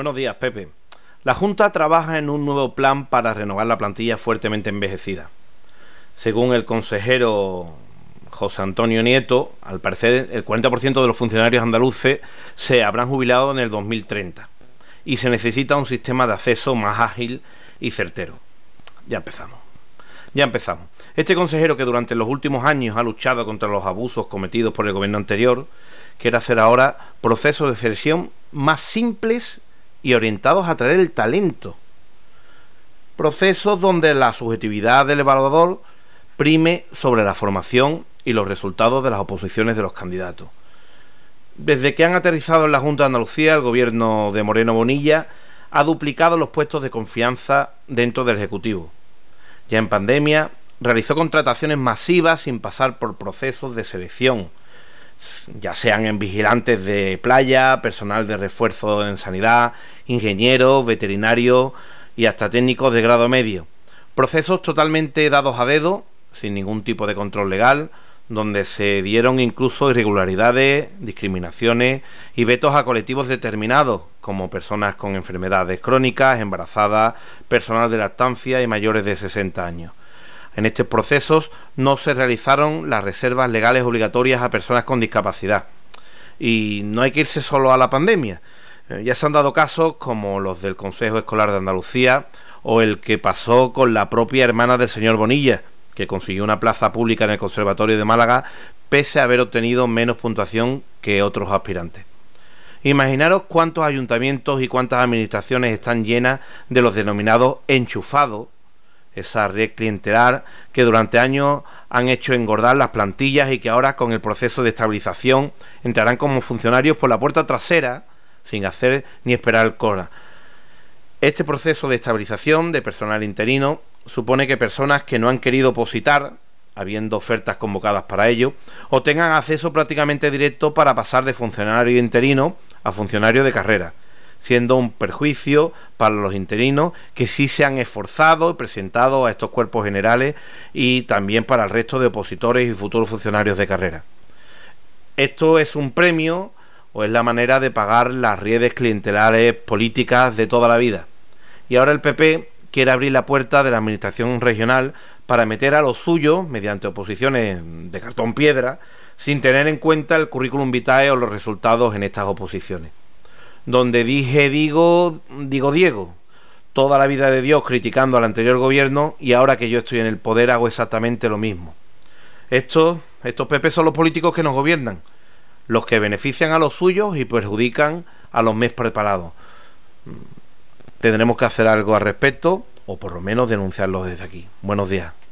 Buenos días, Pepe. La Junta trabaja en un nuevo plan para renovar la plantilla fuertemente envejecida. Según el consejero José Antonio Nieto, al parecer el 40% de los funcionarios andaluces se habrán jubilado en el 2030 y se necesita un sistema de acceso más ágil y certero. Ya empezamos. Ya empezamos. Este consejero que durante los últimos años ha luchado contra los abusos cometidos por el gobierno anterior, quiere hacer ahora procesos de selección más simples y orientados a traer el talento. Procesos donde la subjetividad del evaluador prime sobre la formación y los resultados de las oposiciones de los candidatos. Desde que han aterrizado en la Junta de Andalucía, el gobierno de Moreno Bonilla ha duplicado los puestos de confianza dentro del Ejecutivo. Ya en pandemia, realizó contrataciones masivas sin pasar por procesos de selección ya sean en vigilantes de playa, personal de refuerzo en sanidad, ingenieros, veterinarios y hasta técnicos de grado medio. Procesos totalmente dados a dedo, sin ningún tipo de control legal, donde se dieron incluso irregularidades, discriminaciones y vetos a colectivos determinados, como personas con enfermedades crónicas, embarazadas, personal de lactancia y mayores de 60 años. En estos procesos no se realizaron las reservas legales obligatorias a personas con discapacidad. Y no hay que irse solo a la pandemia. Eh, ya se han dado casos como los del Consejo Escolar de Andalucía o el que pasó con la propia hermana del señor Bonilla, que consiguió una plaza pública en el Conservatorio de Málaga pese a haber obtenido menos puntuación que otros aspirantes. Imaginaros cuántos ayuntamientos y cuántas administraciones están llenas de los denominados enchufados esa red clientelar que durante años han hecho engordar las plantillas y que ahora con el proceso de estabilización entrarán como funcionarios por la puerta trasera sin hacer ni esperar el CORA. Este proceso de estabilización de personal interino supone que personas que no han querido positar, habiendo ofertas convocadas para ello, o tengan acceso prácticamente directo para pasar de funcionario interino a funcionario de carrera siendo un perjuicio para los interinos que sí se han esforzado y presentado a estos cuerpos generales y también para el resto de opositores y futuros funcionarios de carrera. Esto es un premio o es la manera de pagar las redes clientelares políticas de toda la vida. Y ahora el PP quiere abrir la puerta de la administración regional para meter a los suyos, mediante oposiciones de cartón piedra, sin tener en cuenta el currículum vitae o los resultados en estas oposiciones donde dije digo, digo Diego, toda la vida de Dios criticando al anterior gobierno y ahora que yo estoy en el poder hago exactamente lo mismo. Estos, estos PP son los políticos que nos gobiernan, los que benefician a los suyos y perjudican a los más preparados. Tendremos que hacer algo al respecto o por lo menos denunciarlos desde aquí. Buenos días.